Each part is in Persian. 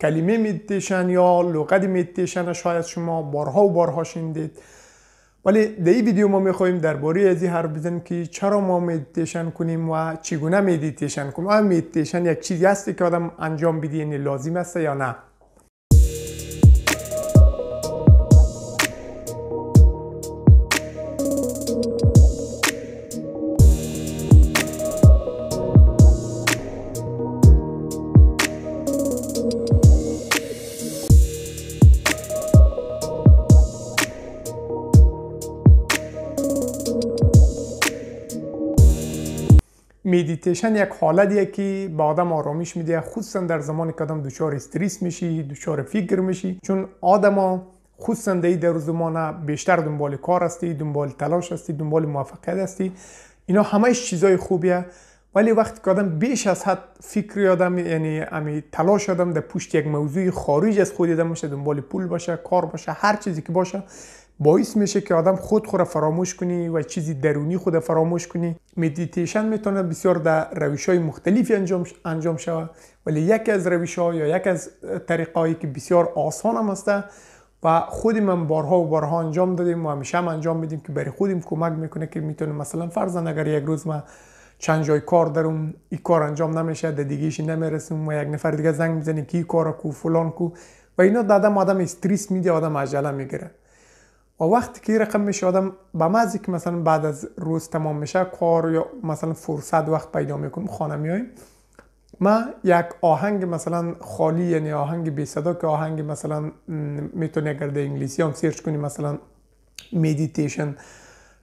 کلمه میدیتیشن یا لغت مدیتیشن شاید شما بارها و بارها شنیدید ولی در این ویدیو ما میخواییم درباره از این حرف بزنیم که چرا ما مدیتیشن کنیم و چگونه مدیتیشن کنیم آیا مدیتیشن یک چیزی هست که آدم انجام بده یعنی لازم است یا نه مدیتیشن یک حالتیه که به آدم آرامش میده خصوصا در زمانی که آدم دچار استرس میشی دچار فکر میشی چون آدما خصوصا در در بیشتر دنبال کار هستی دنبال تلاش هستی دنبال موفقیت هستی اینا همه چیزای خوبیه ولی وقتی که آدم بیش از حد فکر یادم یعنی امی تلاش آدم در پشت یک موضوع خارج از خود یادم دنبال پول باشه کار باشه هر چیزی که باشه باعث میشه که آدم خود خود فراموش کنی و چیزی درونی خود فراموش کنی مدیتیشن میتونه بسیار در رویش های مختلفی انجام انجام شود ولی یکی از رویش یا یکی از طریقایی که بسیار آسان هم هسته و خود من بارها و بارها انجام دادیم و همیشه هم انجام میدیم که برای خودیم کمک میکنه که میتونه مثلا فرزن اگر یک روز ما چند جای کار دارم این کار انجام نمیشه ده دیگهش نمیرسیم و یک نفر دیگه زنگ میزنه کی کار کو فلان کو و اینا دادم آدم استرس میده آدم عجله میگیره و وقتی که رقم میشه آدم به مزی که مثلا بعد از روز تمام میشه کار یا مثلا فرصت وقت پیدا میکنم خانه میایم ما یک آهنگ مثلا خالی یعنی آهنگ بی صدا که آهنگ مثلا میتونی اگر در انگلیسی هم سرچ کنی مثلا مدیتیشن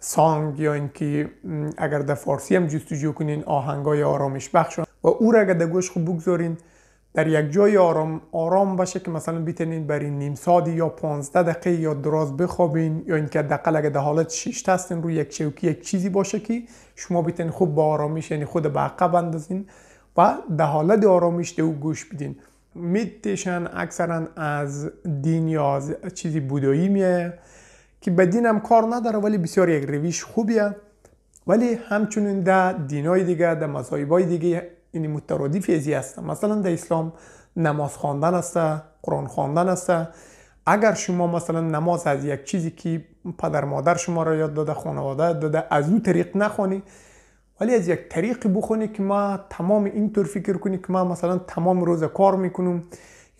سانگ یا اینکه اگر در فارسی هم جستجو کنین آهنگ های آرامش بخش و او را اگر در گوش خوب بگذارین در یک جای آرام آرام باشه که مثلا بر برای نیم ساعت یا 15 دقیقه یا دراز بخوابین یا اینکه دقل اگه در حالت شیشت هستین روی یک چوکی یک چیزی باشه که شما بتونین خوب با آرامیش یعنی خود به عقب اندازین و در حالت آرامیش دو گوش بدین میتشن اکثرا از دین یا چیزی بودایی میه که به دین کار نداره ولی بسیار یک رویش خوبیه ولی همچنین در دینای دیگه در مذایبای دیگه یعنی مترادیف ازی است مثلا در اسلام نماز خواندن است قرآن خواندن است اگر شما مثلا نماز از یک چیزی که پدر مادر شما را یاد داده خانواده داده از او طریق نخونی، ولی از یک طریق بخونی که ما تمام اینطور فکر کنی که ما مثلا تمام روز کار میکنم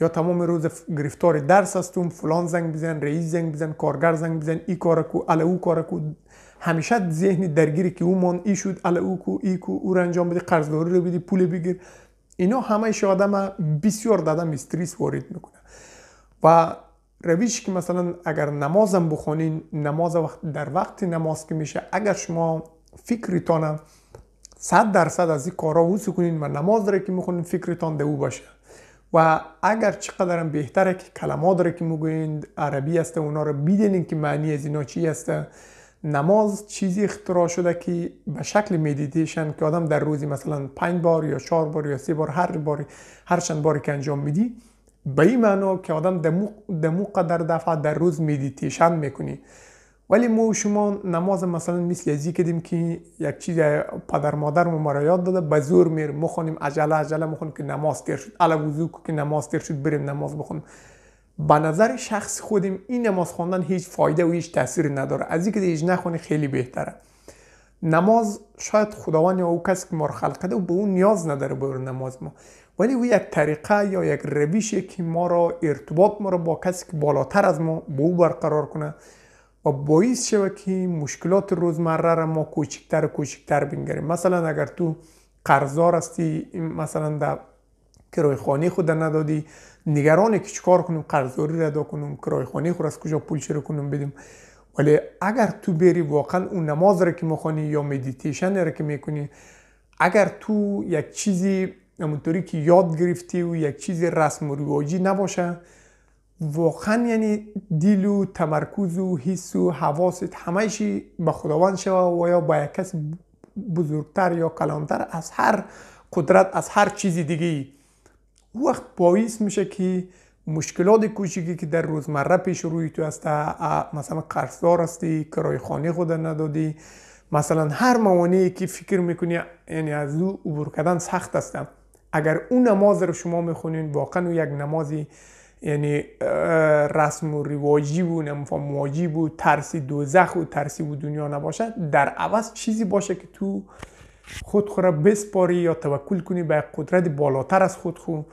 یا تمام روز گرفتار درس هستم فلان زنگ بزن رئیس زنگ بزن کارگر زنگ بزن ای کارکو ال او کارکو همیشه ذهنی درگیری که او من ای شد ال او کو ای کو او انجام بده قرضداری رو بدی پول بگیر اینا همه آدم بسیار دادم استریس وارد میکنه و رویش که مثلا اگر نمازم بخونین نماز وقت در وقت نماز که میشه اگر شما فکرتان صد درصد از این کارا حس کنین و نماز داره که میخونین فکرتان ده او باشه و اگر چقدرم بهتره که کلمات را که میگویند عربی هسته اونا رو بیدینین که معنی از اینا چی هسته نماز چیزی اختراع شده که به شکل مدیتیشن که آدم در روزی مثلا پنج بار یا چهار بار یا سه بار هر بار هر چند باری که انجام میدی به این معنا که آدم دمو در دفعه در روز مدیتیشن میکنی ولی ما شما نماز مثلا مثل ازی کردیم که یک چیز پدر مادر ما را یاد داده به زور میر مخونیم عجله عجله مخونیم که نماز تیر شد علا وضو که نماز تیر شد بریم نماز بخونیم به نظر شخص خودم این نماز خواندن هیچ فایده و هیچ تاثیری نداره از اینکه هیچ نخونه خیلی بهتره نماز شاید خداوند یا او کسی که ما رو خلق کرده به اون نیاز نداره به نماز ما ولی او یک طریقه یا یک روشی که ما را ارتباط ما را با کسی که بالاتر از ما به او برقرار کنه و باعث شوه که مشکلات روزمره را ما کوچکتر کوچکتر بینگریم مثلا اگر تو قرضدار هستی مثلا در کرای خانه خود ندادی نگران که چیکار کنیم قرضداری را ادا کنیم کرای خانه خور از کجا پول چرا کنیم بدیم ولی اگر تو بری واقعا اون نماز را که میخوانی یا مدیتیشن را که میکنی اگر تو یک چیزی همونطوری که یاد گرفتی و یک چیزی رسم و رواجی نباشه واقعا یعنی دیلو، و تمرکز و حس و حواست همهشی به خداوند شوه و یا با یک کس بزرگتر یا کلانتر از هر قدرت از هر چیزی دیگه وقت باعث میشه که مشکلات کوچیکی که در روزمره پیش روی تو هست مثلا قرضدار هستی کرای خانه خود ندادی مثلا هر موانعی که فکر میکنی یعنی از او عبور کردن سخت هستم اگر اون نماز رو شما میخونین واقعا او یک نمازی یعنی رسم و رواجی و نمیفهم واجی و ترسی دوزخ و ترسی و دنیا نباشه در عوض چیزی باشه که تو خود خود بسپاری یا توکل کنی به قدرت بالاتر از خود خود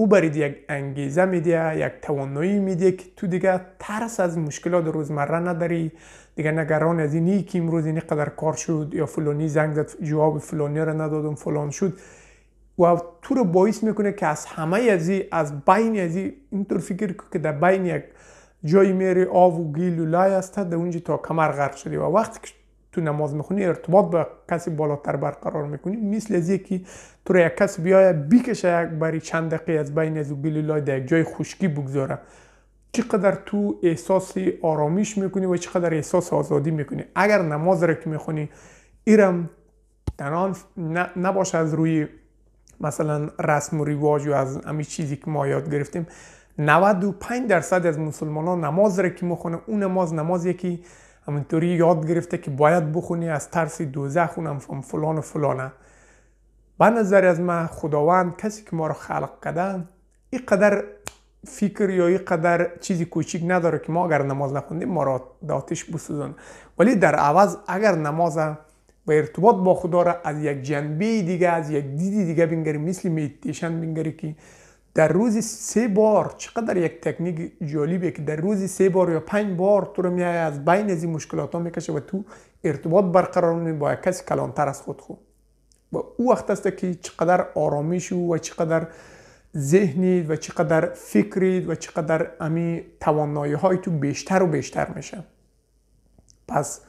او برید یک انگیزه میده یک توانایی میده که تو دیگه ترس از مشکلات روزمره نداری دیگه نگران از اینی که امروز اینی قدر کار شد یا فلانی زنگ زد جواب فلانی را ندادم فلان شد و تو رو باعث میکنه که از همه از از بین از اینطور فکر که در بین یک جایی میری آو و گیل و لای است در اونجا تا کمر غرق شدی و وقتی که تو نماز میخونی ارتباط با کسی بالاتر برقرار میکنی مثل از یکی تو یک کس بیایه یک بری چند دقیقه از بین از لای در یک جای خشکی بگذاره چقدر تو احساس آرامیش میکنی و چقدر احساس آزادی میکنی اگر نماز را که میخونی ایرم تنان نباشه از روی مثلا رسم و رواج و از همین چیزی که ما یاد گرفتیم 95 درصد از مسلمانان نماز را که میخونه اون نماز نمازی که همینطوری یاد گرفته که باید بخونی از ترس دوزخ اونم فلان و فلانه به نظر از من خداوند کسی که ما رو خلق کرده اینقدر فکر یا قدر چیزی کوچیک نداره که ما اگر نماز نخوندیم ما را داتش بسوزن ولی در عوض اگر نماز و ارتباط با خدا را از یک جنبه دیگه از یک دیدی دیگه بینگری مثل میتیشن بینگری که در روزی سه بار چقدر یک تکنیک جالبه که در روزی سه بار یا پنج بار تو رو میای از بین از این مشکلات ها میکشه و تو ارتباط برقرار با یک کسی کلانتر از خود خود و او وقت است که چقدر آرامش و چقدر ذهنید و چقدر فکری و چقدر امی توانایی های تو بیشتر و بیشتر میشه پس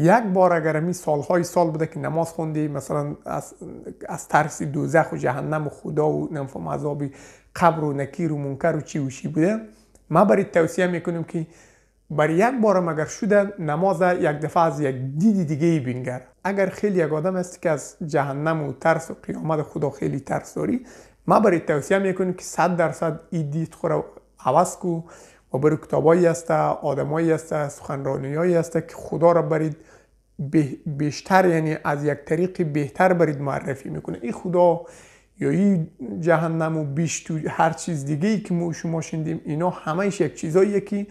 یک بار اگر می سالهای سال بوده که نماز خوندی مثلا از, از ترس دوزخ و جهنم و خدا و نمفهم عذابی قبر و نکیر و منکر و چی و چی بوده ما برای توصیه میکنم که برای یک بارم اگر شده نماز یک دفعه از یک دیدی دیگه بینگر اگر خیلی یک آدم است که از جهنم و ترس و قیامت خدا خیلی ترس داری ما برای توصیه میکنم که صد درصد این دید خورا عوض کو و برای کتابایی هسته آدمایی هسته سخنرانیایی هسته که خدا را برید بیشتر یعنی از یک طریق بهتر برید معرفی میکنه این خدا یا این جهنم و بیش تو هر چیز دیگه ای که ما شما شندیم اینا همیش یک چیزایی که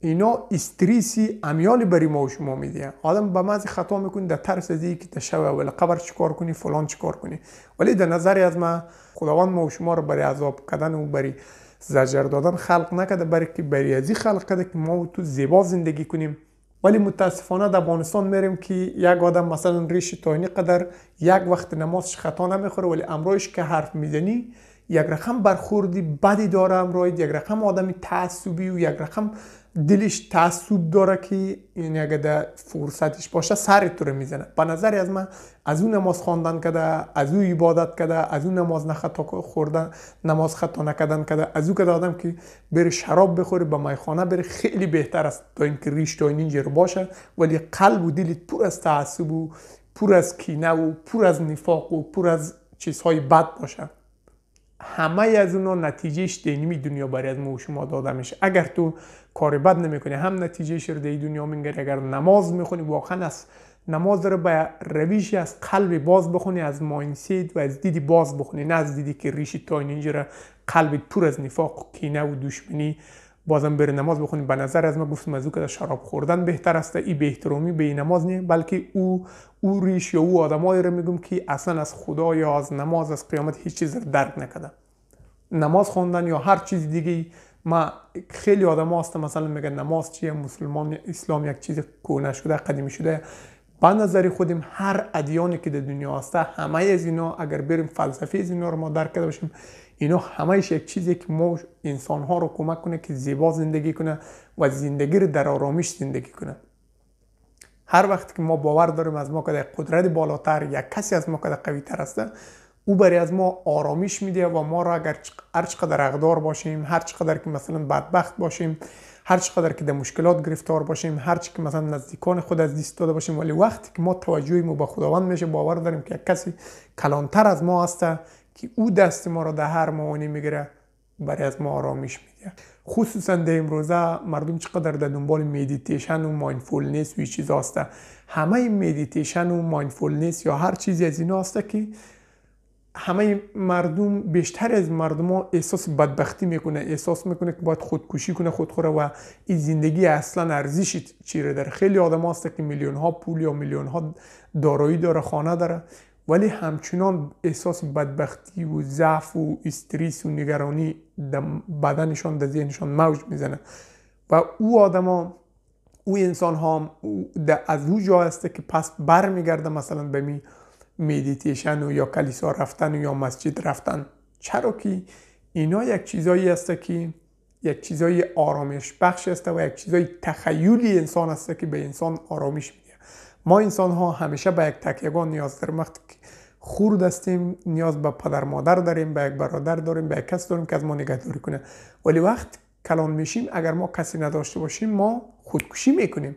اینا استریسی امیال بری ما و شما میدین آدم به مز خطا میکنه در ترس از که در شب اول قبر چیکار کنی فلان چیکار کنی ولی در نظری از ما خداوند ما و شما رو برای عذاب کردن و برای زجر دادن خلق نکده برای که بریازی خلق کرده که ما تو زیبا زندگی کنیم ولی متاسفانه در افغانستان میریم که یک آدم مثلا ریش تاینی قدر یک وقت نمازش خطا نمیخوره ولی امرایش که حرف میزنی یک رقم برخوردی بدی داره امراید یک رقم آدمی تعصبی و یک رقم دلش تعصب داره که یعنی اگه ده فرصتش باشه سر تو رو میزنه به نظر از من از اون نماز خواندن کده از او عبادت کده از اون نماز نخطا خوردن نماز خطا نکردن کده از او که دادم که بره شراب بخوره به میخانه بره خیلی بهتر است تا اینکه ریش تا این رو باشه ولی قلب و دلیت پر از تعصب و پر از کینه و پر از نفاق و پر از چیزهای بد باشه همه از اونا نتیجهش دینی دنیا برای از ما شما داده میشه اگر تو کار بد نمیکنی هم نتیجه شر در دنیا میگیری اگر نماز میخونی واقعا از نماز رو به رویشی از قلب باز بخونی از ماینسید و از دیدی باز بخونی نه از دیدی که ریشی تا اینجا را قلبت پر از نفاق و کینه و دشمنی بازم بره نماز بخونی به نظر از ما گفتم از او که شراب خوردن بهتر است ای به این به نماز نه بلکه او او ریش یا او آدمایی رو میگم که اصلا از خدا یا از نماز از قیامت هیچ چیز رو درک نماز خوندن یا هر چیز دیگه ما خیلی آدم هست مثلا میگن نماز چیه مسلمان اسلام یک چیز کهنه شده قدیمی شده به نظر خودم هر ادیانی که در دنیا هست همه از اینا اگر بریم فلسفه از اینا رو ما درک کرده باشیم اینا همهش یک چیزی که ما انسان ها رو کمک کنه که زیبا زندگی کنه و زندگی رو در آرامش زندگی کنه هر وقت که ما باور داریم از ما قدرت بالاتر یا کسی از ما که قوی تر هسته او برای از ما آرامش میده و ما را اگر هر چقدر اقدار باشیم هر چقدر که مثلا بدبخت باشیم هر چقدر که در مشکلات گرفتار باشیم هر که مثلا نزدیکان خود از دست داده باشیم ولی وقتی که ما توجه ما به خداوند میشه باور داریم که کسی کلانتر از ما هست که او دست ما را در هر معانی میگیره برای از ما آرامش میده خصوصا در امروزه مردم چقدر در دنبال مدیتیشن و مایندفولنس و چیز هسته همه مدیتیشن و مایندفولنس یا هر چیزی از اینا هسته که همه مردم بیشتر از مردم ها احساس بدبختی میکنه احساس میکنه که باید خودکشی کنه خودخوره و این زندگی اصلا ارزشی چیره داره خیلی آدم هاست که میلیون ها پول یا میلیون ها دارایی داره خانه داره ولی همچنان احساس بدبختی و ضعف و استریس و نگرانی بدنشان در ذهنشان موج میزنه و او آدما او انسان ها از او جا هسته که پس برمیگرده مثلا به می مدیتیشن و یا کلیسا رفتن و یا مسجد رفتن چرا که اینا یک چیزایی هست که یک چیزای آرامش بخش است و یک چیزای تخیلی انسان است که به انسان آرامش میده ما انسان ها همیشه به یک تکیگان نیاز داریم وقتی خورد هستیم نیاز به پدر مادر داریم به یک برادر داریم به یک کس داریم که از ما نگهداری کنه ولی وقت کلان میشیم اگر ما کسی نداشته باشیم ما خودکشی میکنیم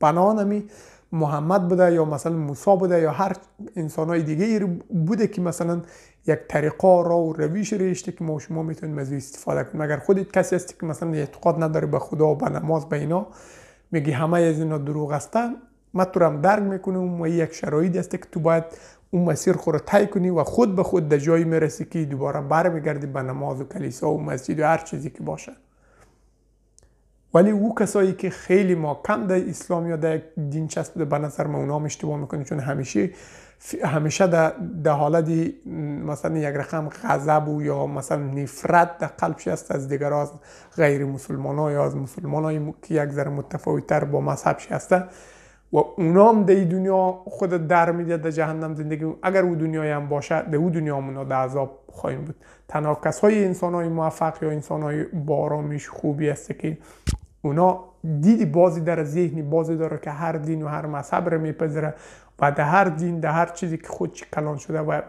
بنا نمی محمد بوده یا مثلا موسی بوده یا هر انسان های دیگه بوده که مثلا یک طریقه را و رویش ریشته که ما شما میتونیم از استفاده کنیم اگر خودت کسی هستی که مثلا اعتقاد نداره به خدا و به نماز به اینا میگی همه از اینا دروغ هستن ما تو هم درک میکنم و یک شرایط هسته که تو باید اون مسیر خود را کنی و خود به خود در جایی میرسی که دوباره برمیگردی به نماز و کلیسا و مسجد و هر چیزی که باشه ولی او کسایی که خیلی کم در اسلام یا در دین چسب به نظر من اونا هم اشتباه میکنه چون همیشه همیشه در ده حالت مثلا یک رقم غضب و یا مثلا نفرت در قلبش است از دیگر از غیر مسلمان ها یا از مسلمان که یک ذره متفاوت تر با مذهبش هسته و اونام هم در دنیا خود در میده در جهنم زندگی اگر او دنیای هم باشه در او دنیا هم در عذاب خواهیم بود تنها کسای انسان های موفق یا انسان های خوبی است که اونا دیدی بازی در ذهنی بازی داره که هر دین و هر مذهب رو میپذره و در هر دین در هر چیزی که خود کلان شده و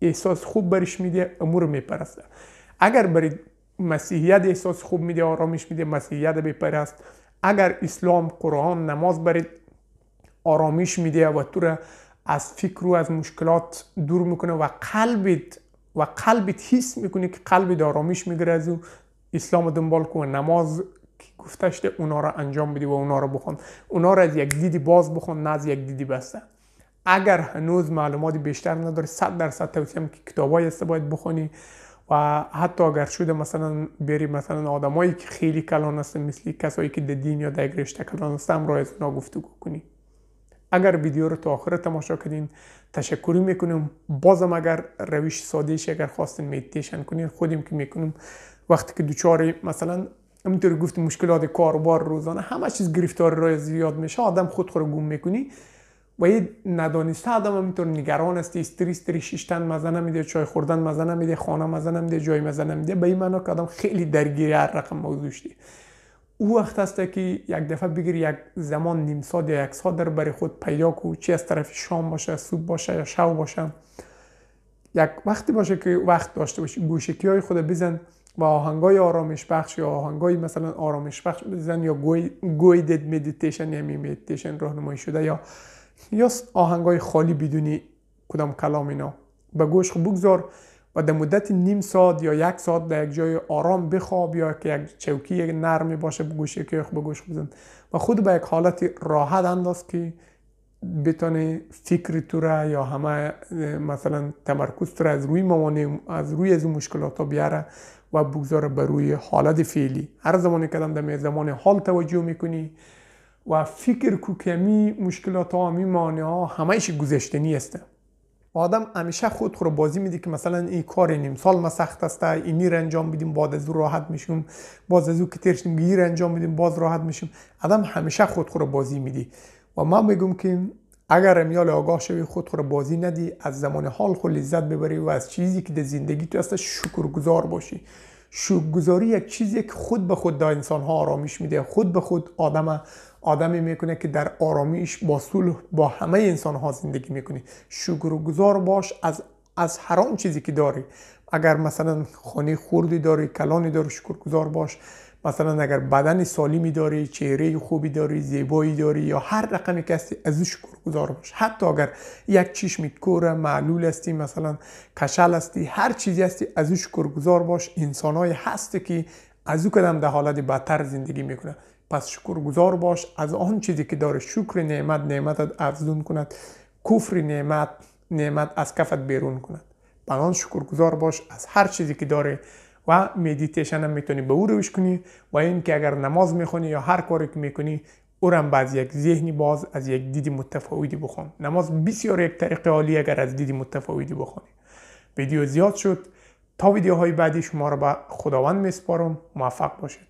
احساس خوب برش میده امور میپرسته اگر برید مسیحیت احساس خوب میده آرامش میده مسیحیت بپرست اگر اسلام قرآن نماز برید آرامش میده و تو را از فکر و از مشکلات دور میکنه و قلبت و قلبت حس میکنه که قلبت آرامش میگیره از اسلام دنبال کن نماز گفتشته اونا رو انجام بدی و اونا رو بخون اونا رو از یک دیدی باز بخون نه از یک دیدی بسته اگر هنوز معلومات بیشتر نداری 100 درصد توصیه که کتابای است باید بخونی و حتی اگر شده مثلا بری مثلا آدمایی که خیلی کلان هستن مثل کسایی که در دین یا در رشته کلان هستن را از اونا گفتگو کنی اگر ویدیو رو تا آخر تماشا کردین تشکر میکنم بازم اگر روش سادهش اگر خواستین میتیشن کنین خودیم که میکنم وقتی که دوچاری مثلا همینطور گفتیم مشکلات بار روزانه همه چیز گرفتار رای زیاد میشه آدم خود خود گم میکنی و یه ندانسته آدم همینطور نگران است استری تری شیشتن مزنه میده چای خوردن مزنه میده خانه مزنه میده جای مزنه میده به این منو که آدم خیلی درگیری هر رقم موضوع شده او وقت است که یک دفعه بگیر یک زمان نیم ساعت یا یک ساعت در برای خود پیدا کو چی از طرف شام باشه صبح باشه یا شب باشه یک وقتی باشه که وقت داشته باشی گوشکی های خود بزن با آهنگای آرامش بخش یا آهنگای مثلا آرامش بخش بزن یا گویدد مدیتیشن یا مدیتیشن راهنمایی شده یا یا آهنگای خالی بدونی کدام کلام اینا به گوش بگذار و در مدت نیم ساعت یا یک ساعت در یک جای آرام بخواب یا که یک چوکی نرمی باشه بگوشه که به گوش بزن و خود به یک حالت راحت انداز که بتانه فکر تو را یا همه مثلا تمرکز تو از روی موانع از روی از مشکلات ها بیاره و بگذار به روی حالت فعلی هر زمانی که در زمان حال توجه میکنی و فکر کو مشکلات ها می مانع ها ایش گذشتنی است و آدم همیشه خود رو بازی میده که مثلا این کار نیم سال ما سخت است اینی را انجام بدیم بعد از او راحت میشیم باز از او که ترشیم گیر انجام بدیم باز راحت میشیم آدم همیشه خود رو بازی میده و ما میگم که اگر امیال آگاه شوی خود را بازی ندی از زمان حال خود لذت ببری و از چیزی که در زندگی تو هست شکرگزار باشی شکرگزاری یک چیزی که خود به خود دا انسان ها آرامش میده خود به خود آدم آدمی میکنه که در آرامیش با صلح با همه انسان ها زندگی میکنه شکرگزار باش از از هر چیزی که داری اگر مثلا خانه خوردی داری کلانی داری شکرگزار باش مثلا اگر بدن سالمی داری چهره خوبی داری زیبایی داری یا هر رقمی که هستی از او گذار باش حتی اگر یک چشم کور معلول هستی مثلا کشل هستی هر چیزی هستی از او گذار باش های هست که از او کدام در حالت بدتر زندگی میکنه پس گذار باش از آن چیزی که داره شکر نعمت نعمتت افزون کند کفر نعمت نعمت از کفت بیرون کند بنان شکرگزار باش از هر چیزی که داره و مدیتیشن هم میتونی به او روش کنی و این که اگر نماز میخونی یا هر کاری که میکنی او هم یک ذهنی باز از یک دیدی متفاوتی بخون نماز بسیار یک طریق عالی اگر از دیدی متفاوتی بخونی ویدیو زیاد شد تا ویدیوهای بعدی شما را به خداوند میسپارم موفق باشید